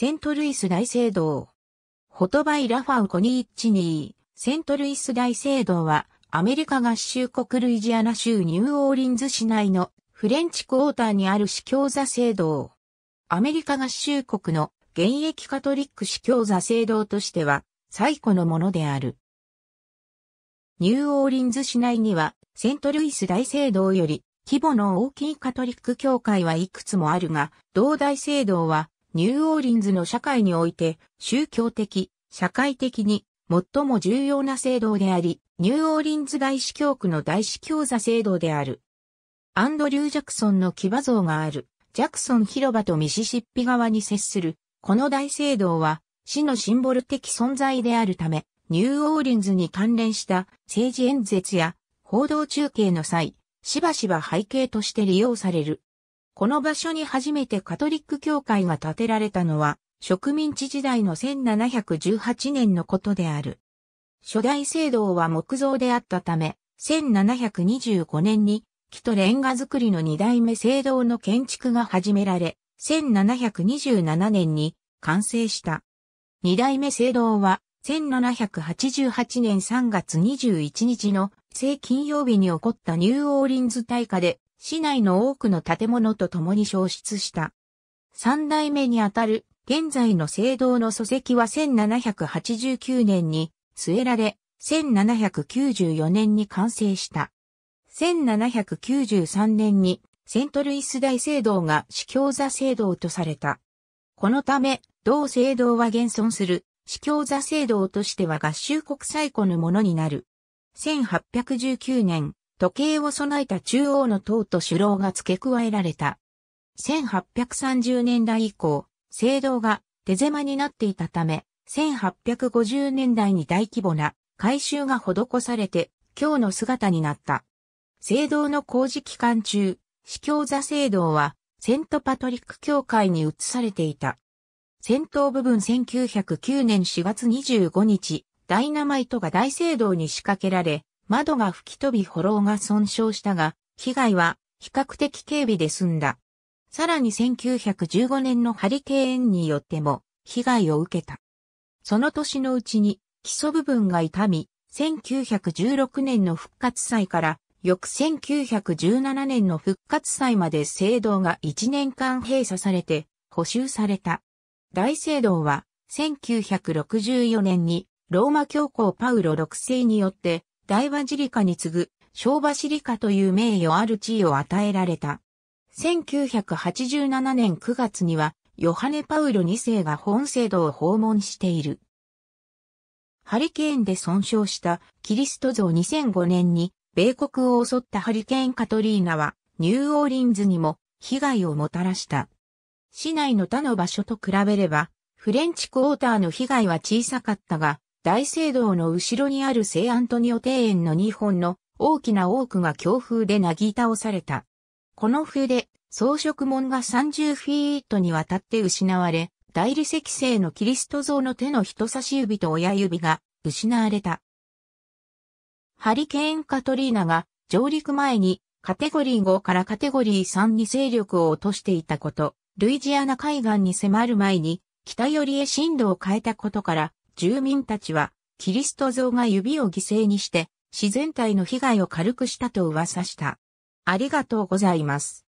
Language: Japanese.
セントルイス大聖堂。ホトバイ・ラファウ・コニー・チニー、セントルイス大聖堂は、アメリカ合衆国ルイジアナ州ニューオーリンズ市内のフレンチクォーターにある司教座聖堂。アメリカ合衆国の現役カトリック司教座聖堂としては、最古のものである。ニューオーリンズ市内には、セントルイス大聖堂より規模の大きいカトリック教会はいくつもあるが、同大聖堂はニューオーリンズの社会において宗教的、社会的に最も重要な制度であり、ニューオーリンズ大司教区の大司教座制度である。アンドリュー・ジャクソンの騎馬像がある、ジャクソン広場とミシシッピ川に接する、この大聖堂は、市のシンボル的存在であるため、ニューオーリンズに関連した政治演説や報道中継の際、しばしば背景として利用される。この場所に初めてカトリック教会が建てられたのは、植民地時代の1718年のことである。初代聖堂は木造であったため、1725年に木とレンガ造りの二代目聖堂の建築が始められ、1727年に完成した。二代目聖堂は、1788年3月21日の聖金曜日に起こったニューオーリンズ大火で市内の多くの建物と共に消失した。三代目にあたる現在の聖堂の礎石は1789年に据えられ、1794年に完成した。1793年にセントルイス大聖堂が司教座聖堂とされた。このため、同聖堂は現存する司教座聖堂としては合衆国最古のものになる。1819年、時計を備えた中央の塔と首楼が付け加えられた。1830年代以降、聖堂が手狭になっていたため、1850年代に大規模な改修が施されて、今日の姿になった。聖堂の工事期間中、司教座聖堂は、セントパトリック教会に移されていた。戦闘部分1909年4月25日、ダイナマイトが大聖堂に仕掛けられ、窓が吹き飛びホローが損傷したが、被害は比較的軽微で済んだ。さらに1915年のハリケーンによっても被害を受けた。その年のうちに基礎部分が痛み、1916年の復活祭から翌1917年の復活祭まで聖堂が1年間閉鎖されて補修された。大聖堂は1964年にローマ教皇パウロ6世によって大和ジリカに次ぐ、小馬リカという名誉ある地位を与えられた。1987年9月には、ヨハネ・パウロ2世が本制度を訪問している。ハリケーンで損傷したキリスト像2005年に、米国を襲ったハリケーンカトリーナは、ニューオーリンズにも被害をもたらした。市内の他の場所と比べれば、フレンチクォーターの被害は小さかったが、大聖堂の後ろにある聖アントニオ庭園の2本の大きな多くが強風でなぎ倒された。こので装飾門が30フィートにわたって失われ、大理石製のキリスト像の手の人差し指と親指が失われた。ハリケーンカトリーナが上陸前にカテゴリー5からカテゴリー3に勢力を落としていたこと、ルイジアナ海岸に迫る前に北寄りへ進路を変えたことから、住民たちは、キリスト像が指を犠牲にして、自然体の被害を軽くしたと噂した。ありがとうございます。